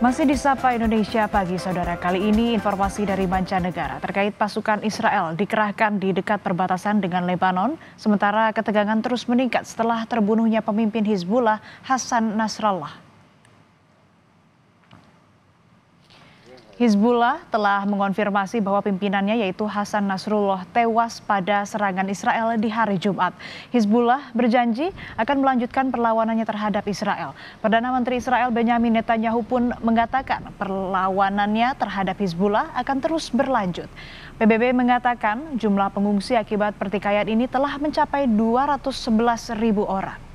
Masih di Sapa Indonesia pagi, saudara. Kali ini informasi dari mancanegara terkait pasukan Israel dikerahkan di dekat perbatasan dengan Lebanon, sementara ketegangan terus meningkat setelah terbunuhnya pemimpin Hizbullah Hasan Nasrallah Hizbullah telah mengonfirmasi bahwa pimpinannya yaitu Hasan Nasrullah tewas pada serangan Israel di hari Jumat. Hizbullah berjanji akan melanjutkan perlawanannya terhadap Israel. Perdana Menteri Israel Benjamin Netanyahu pun mengatakan perlawanannya terhadap Hizbullah akan terus berlanjut. PBB mengatakan jumlah pengungsi akibat pertikaian ini telah mencapai 211 ribu orang.